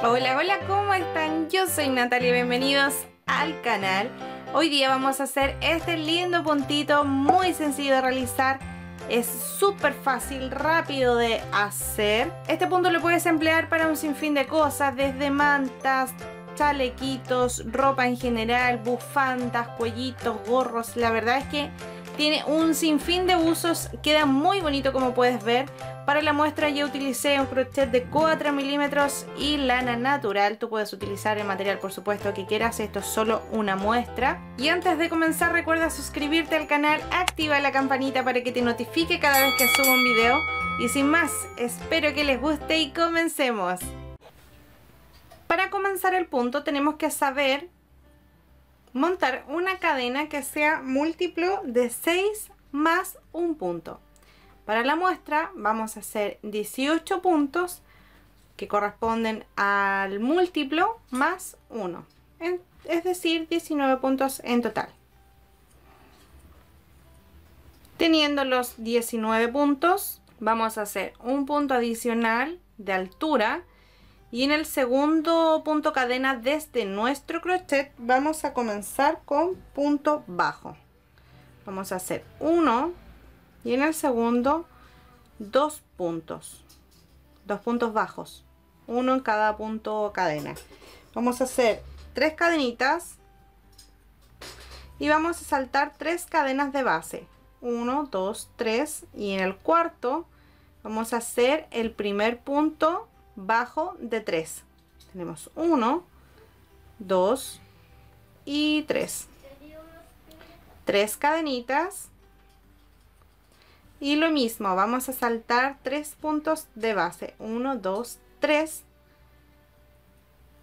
Hola, hola, ¿cómo están? Yo soy Natalia, bienvenidos al canal. Hoy día vamos a hacer este lindo puntito, muy sencillo de realizar. Es súper fácil, rápido de hacer. Este punto lo puedes emplear para un sinfín de cosas, desde mantas, chalequitos, ropa en general, bufandas, cuellitos, gorros. La verdad es que tiene un sinfín de usos, queda muy bonito como puedes ver. Para la muestra yo utilicé un crochet de 4 milímetros y lana natural. Tú puedes utilizar el material por supuesto que quieras, esto es solo una muestra. Y antes de comenzar recuerda suscribirte al canal, activa la campanita para que te notifique cada vez que subo un video. Y sin más, espero que les guste y comencemos. Para comenzar el punto tenemos que saber montar una cadena que sea múltiplo de 6 más un punto. Para la muestra vamos a hacer 18 puntos que corresponden al múltiplo más 1, es decir 19 puntos en total. Teniendo los 19 puntos vamos a hacer un punto adicional de altura y en el segundo punto cadena desde nuestro crochet vamos a comenzar con punto bajo. Vamos a hacer uno y en el segundo dos puntos. Dos puntos bajos. Uno en cada punto cadena. Vamos a hacer tres cadenitas y vamos a saltar tres cadenas de base. 1, 2, 3 y en el cuarto vamos a hacer el primer punto bajo de 3. Tenemos 1, 2 y 3. 3 cadenitas. Y lo mismo, vamos a saltar 3 puntos de base. 1, 2, 3.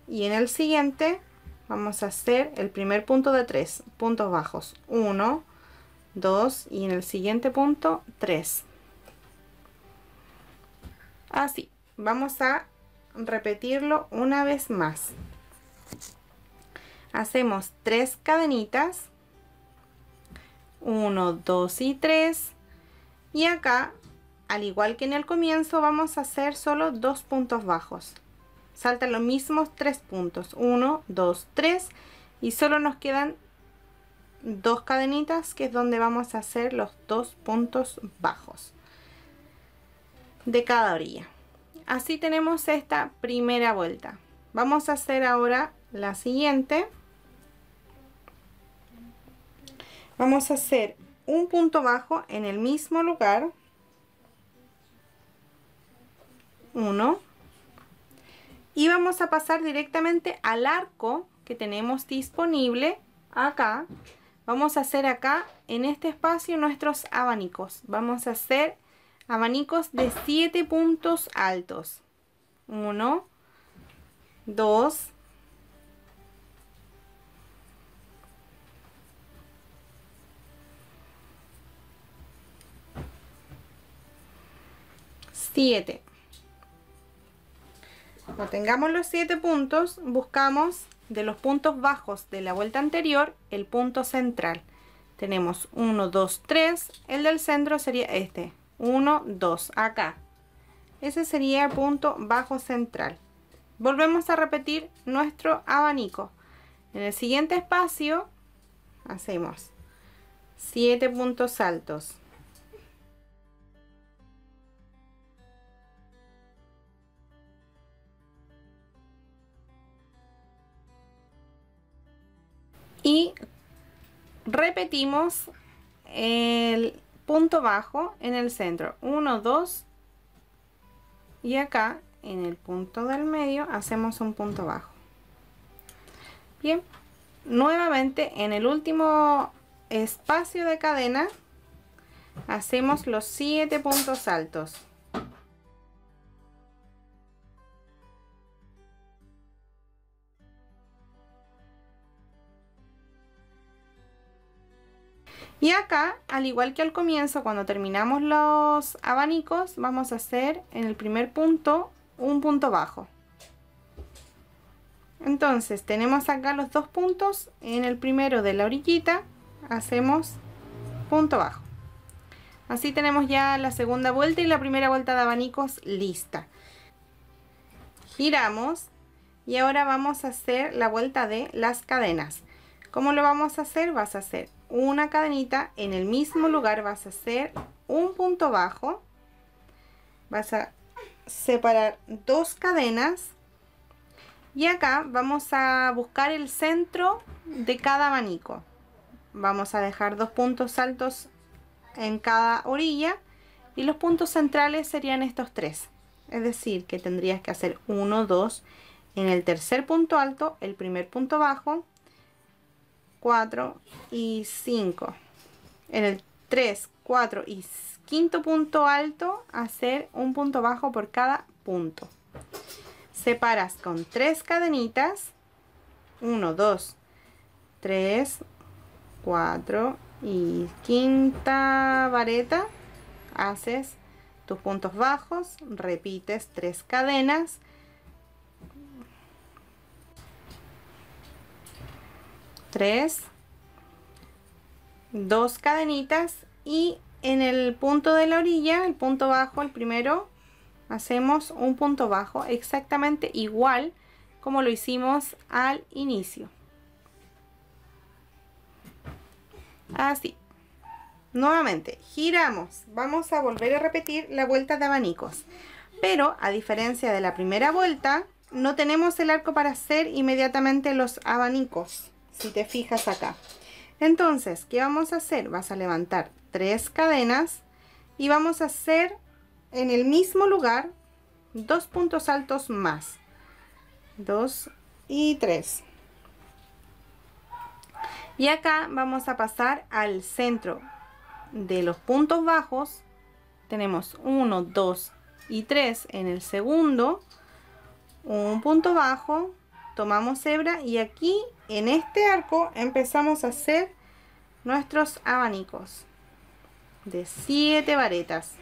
Y en el siguiente vamos a hacer el primer punto de 3. Puntos bajos. 1, 2 y en el siguiente punto 3. Así vamos a repetirlo una vez más hacemos tres cadenitas 1 2 y 3 y acá al igual que en el comienzo vamos a hacer solo dos puntos bajos saltan los mismos tres puntos 1 dos, tres, y solo nos quedan dos cadenitas que es donde vamos a hacer los dos puntos bajos de cada orilla Así tenemos esta primera vuelta. Vamos a hacer ahora la siguiente. Vamos a hacer un punto bajo en el mismo lugar. uno, y vamos a pasar directamente al arco que tenemos disponible acá vamos a hacer acá en este espacio nuestros abanicos vamos a hacer abanicos de 7 puntos altos. 1, 2, 7. Cuando tengamos los 7 puntos, buscamos de los puntos bajos de la vuelta anterior el punto central. Tenemos 1, 2, 3. El del centro sería este. 1 2 acá ese sería el punto bajo central volvemos a repetir nuestro abanico en el siguiente espacio hacemos 7 puntos altos y repetimos el punto bajo en el centro 1 2 y acá en el punto del medio hacemos un punto bajo bien nuevamente en el último espacio de cadena hacemos los 7 puntos altos Y acá, al igual que al comienzo, cuando terminamos los abanicos, vamos a hacer en el primer punto un punto bajo. Entonces, tenemos acá los dos puntos. En el primero de la orillita, hacemos punto bajo. Así tenemos ya la segunda vuelta y la primera vuelta de abanicos lista. Giramos y ahora vamos a hacer la vuelta de las cadenas. ¿Cómo lo vamos a hacer? Vas a hacer una cadenita, en el mismo lugar vas a hacer un punto bajo, vas a separar dos cadenas y acá vamos a buscar el centro de cada abanico. Vamos a dejar dos puntos altos en cada orilla y los puntos centrales serían estos tres. Es decir, que tendrías que hacer uno, dos, en el tercer punto alto, el primer punto bajo, 4 y 5. En el 3, 4 y quinto punto alto, hacer un punto bajo por cada punto. Separas con 3 cadenitas. 1, 2, 3, 4 y quinta vareta. Haces tus puntos bajos, repites 3 cadenas 3 dos cadenitas y en el punto de la orilla el punto bajo el primero hacemos un punto bajo exactamente igual como lo hicimos al inicio así nuevamente giramos vamos a volver a repetir la vuelta de abanicos pero a diferencia de la primera vuelta no tenemos el arco para hacer inmediatamente los abanicos si te fijas acá. Entonces, ¿qué vamos a hacer? Vas a levantar tres cadenas y vamos a hacer en el mismo lugar dos puntos altos más. Dos y tres. Y acá vamos a pasar al centro de los puntos bajos. Tenemos 1, 2 y 3 en el segundo. Un punto bajo, tomamos hebra y aquí en este arco empezamos a hacer nuestros abanicos de siete varetas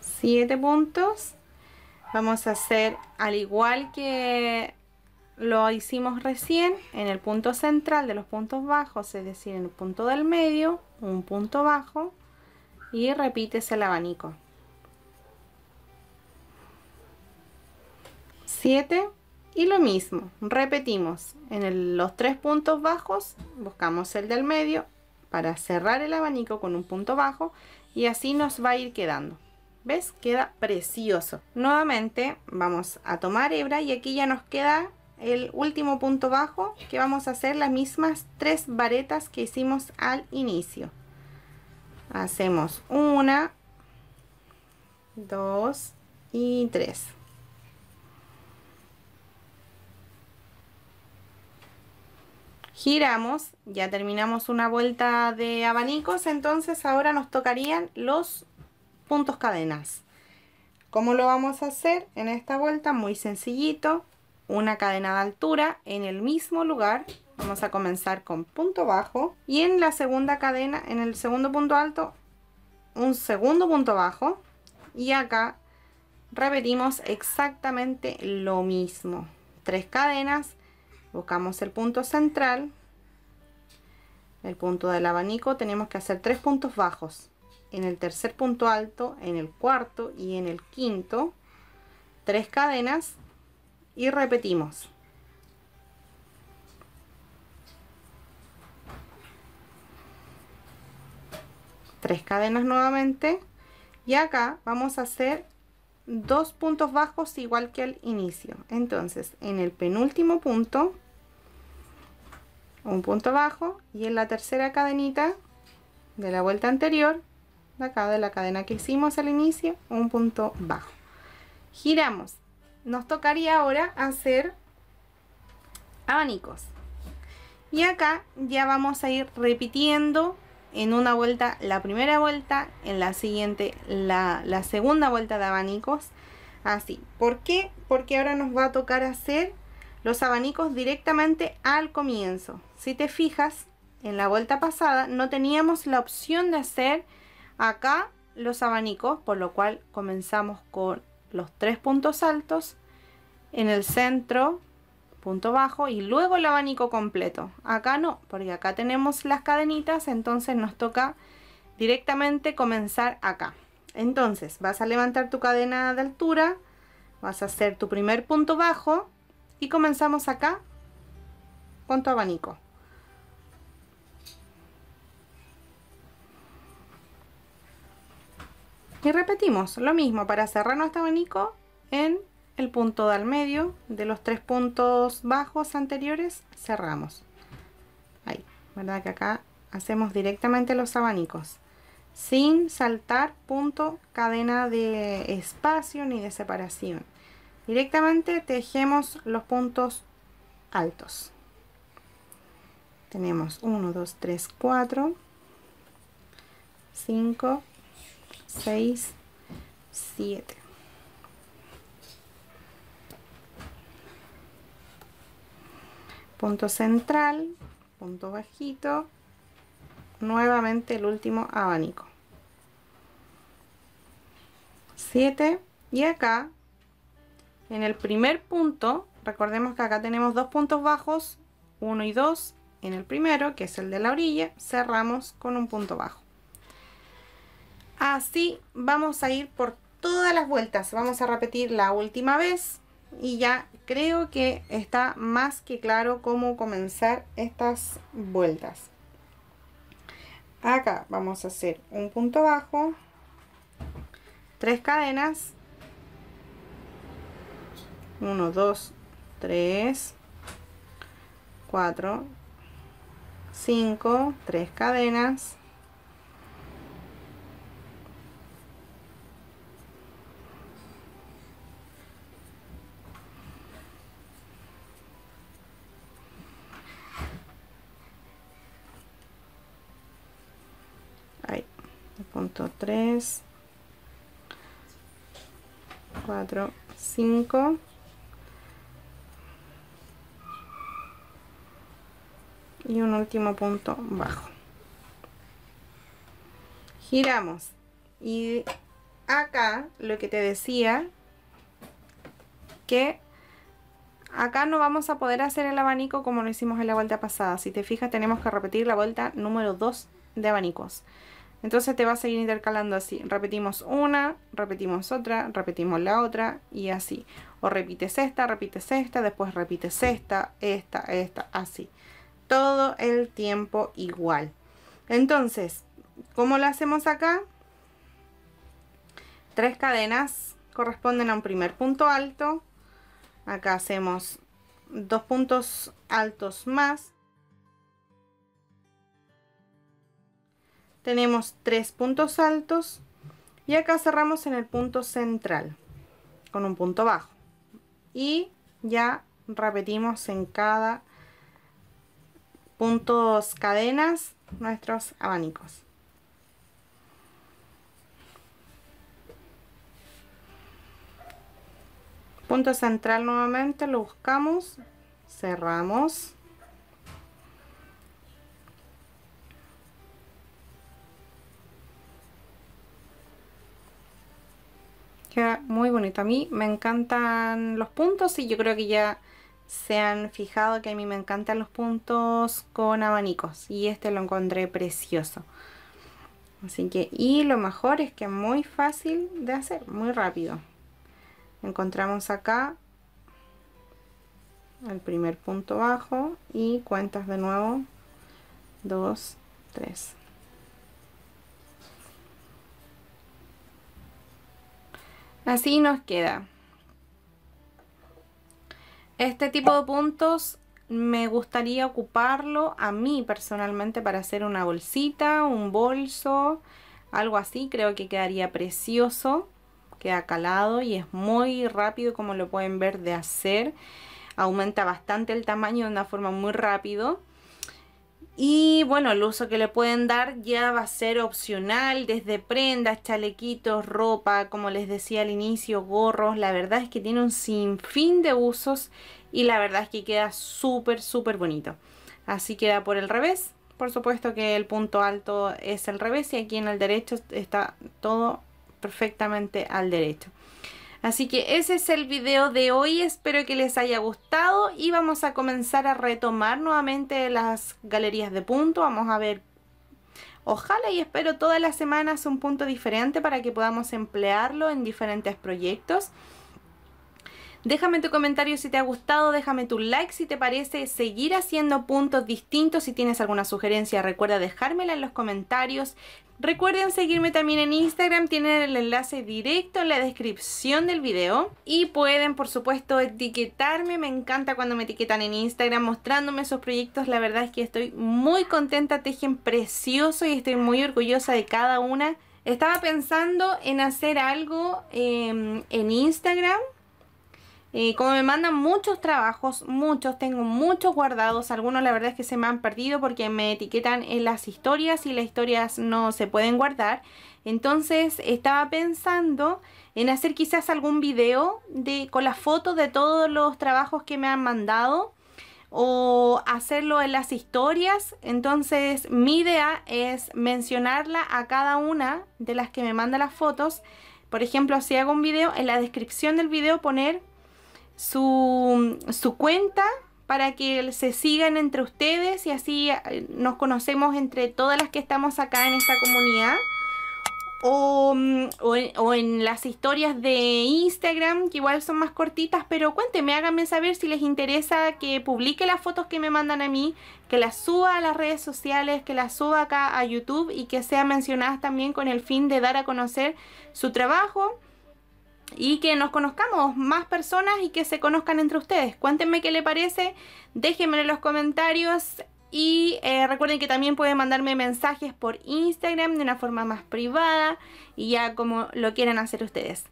siete puntos vamos a hacer al igual que lo hicimos recién en el punto central de los puntos bajos, es decir, en el punto del medio, un punto bajo y repites el abanico. 7 y lo mismo, repetimos en los tres puntos bajos, buscamos el del medio para cerrar el abanico con un punto bajo y así nos va a ir quedando. ¿Ves? Queda precioso. Nuevamente vamos a tomar hebra y aquí ya nos queda el último punto bajo que vamos a hacer las mismas tres varetas que hicimos al inicio hacemos una dos y tres giramos ya terminamos una vuelta de abanicos entonces ahora nos tocarían los puntos cadenas ¿Cómo lo vamos a hacer en esta vuelta? Muy sencillito una cadena de altura en el mismo lugar vamos a comenzar con punto bajo y en la segunda cadena en el segundo punto alto un segundo punto bajo y acá repetimos exactamente lo mismo tres cadenas buscamos el punto central el punto del abanico tenemos que hacer tres puntos bajos en el tercer punto alto en el cuarto y en el quinto tres cadenas y repetimos tres cadenas nuevamente y acá vamos a hacer dos puntos bajos igual que al inicio entonces en el penúltimo punto un punto bajo y en la tercera cadenita de la vuelta anterior de acá de la cadena que hicimos al inicio un punto bajo giramos nos tocaría ahora hacer abanicos. Y acá ya vamos a ir repitiendo en una vuelta la primera vuelta, en la siguiente la, segunda vuelta de abanicos. Así. ¿Por qué? Porque ahora nos va a tocar hacer los abanicos directamente al comienzo. Si te fijas, en la vuelta pasada no teníamos la opción de hacer acá los abanicos, por lo cual comenzamos con los tres puntos altos, en el centro, punto bajo y luego el abanico completo. Acá no, porque acá tenemos las cadenitas, entonces nos toca directamente comenzar acá. Entonces vas a levantar tu cadena de altura, vas a hacer tu primer punto bajo y comenzamos acá con tu abanico. Y repetimos lo mismo para cerrar nuestro abanico en el punto del medio de los tres puntos bajos anteriores cerramos. Ahí, ¿verdad? Que acá hacemos directamente los abanicos sin saltar punto cadena de espacio ni de separación directamente tejemos los puntos altos tenemos 1 2 3 4 5 6, 7. Punto central, punto bajito, nuevamente el último abanico. 7 y acá en el primer punto, recordemos que acá tenemos dos puntos bajos, uno y dos, en el primero, que es el de la orilla, cerramos con un punto bajo. Así vamos a ir por todas las vueltas. Vamos a repetir la última vez y ya creo que está más que claro cómo comenzar estas vueltas. Acá vamos a hacer un punto bajo, tres cadenas, 1, 2, 3, 4, 5, 3 cadenas, punto 3 4 5 y un último punto bajo giramos y acá lo que te decía que acá no vamos a poder hacer el abanico como lo hicimos en la vuelta pasada si te fijas tenemos que repetir la vuelta número 2 de abanicos entonces te va a seguir intercalando así. Repetimos una, repetimos otra, repetimos la otra y así. O repites esta, repites esta, después repites esta, esta, esta, así. Todo el tiempo igual. Entonces, ¿cómo lo hacemos acá? Tres cadenas corresponden a un primer punto alto. Acá hacemos dos puntos altos más tenemos tres puntos altos y acá cerramos en el punto central con un punto bajo y ya repetimos en cada puntos cadenas nuestros abanicos punto central nuevamente lo buscamos cerramos muy bonito. A mí me encantan los puntos y yo creo que ya se han fijado que a mí me encantan los puntos con abanicos. Y este lo encontré precioso. Así que, y lo mejor es que es muy fácil de hacer, muy rápido. Encontramos acá el primer punto bajo y cuentas de nuevo 2, 3 Así nos queda. Este tipo de puntos me gustaría ocuparlo a mí personalmente para hacer una bolsita, un bolso, algo así. Creo que quedaría precioso, queda calado y es muy rápido como lo pueden ver de hacer. Aumenta bastante el tamaño de una forma muy rápido. Y bueno, el uso que le pueden dar ya va a ser opcional, desde prendas, chalequitos, ropa, como les decía al inicio, gorros. La verdad es que tiene un sinfín de usos y la verdad es que queda súper, súper bonito. Así queda por el revés. Por supuesto que el punto alto es el revés y aquí en el derecho está todo perfectamente al derecho. Así que ese es el video de hoy, espero que les haya gustado y vamos a comenzar a retomar nuevamente las galerías de punto, vamos a ver Ojalá y espero todas las semanas un punto diferente para que podamos emplearlo en diferentes proyectos. Déjame tu comentario si te ha gustado, déjame tu like si te parece seguir haciendo puntos distintos. Si tienes alguna sugerencia, recuerda dejármela en los comentarios. Recuerden seguirme también en Instagram, tienen el enlace directo en la descripción del video y pueden por supuesto etiquetarme, me encanta cuando me etiquetan en Instagram mostrándome esos proyectos, la verdad es que estoy muy contenta, tejen precioso y estoy muy orgullosa de cada una. Estaba pensando en hacer algo em, en Instagram eh, como me mandan muchos trabajos, muchos, tengo muchos guardados. Algunos la verdad es que se me han perdido porque me etiquetan en las historias y las historias no se pueden guardar. Entonces estaba pensando en hacer quizás algún video de, con las fotos de todos los trabajos que me han mandado o hacerlo en las historias. Entonces mi idea es mencionarla a cada una de las que me manda las fotos. Por ejemplo, si hago un video, en la descripción del video poner su, su cuenta para que se sigan entre ustedes y así eh, nos conocemos entre todas las que estamos acá en esta comunidad. Mm, o, en, o, en, las historias de Instagram, que igual son más cortitas, pero cuéntenme, háganme saber si les interesa que publique las fotos que me mandan a mí, que las suba a las redes sociales, que las suba acá a YouTube y que sean mencionadas también con el fin de dar a conocer su trabajo y que nos conozcamos más personas y que se conozcan entre ustedes. Cuéntenme qué le parece, déjenme en los comentarios y eh, recuerden que también pueden mandarme mensajes por Instagram de una forma más privada y ya como lo quieran hacer ustedes.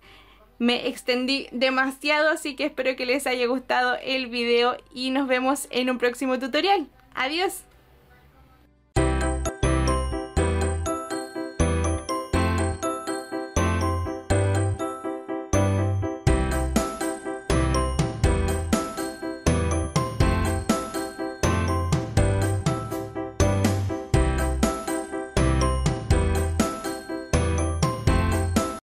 Me extendí demasiado, así que espero que les haya gustado el video y nos vemos en un próximo tutorial. Adiós.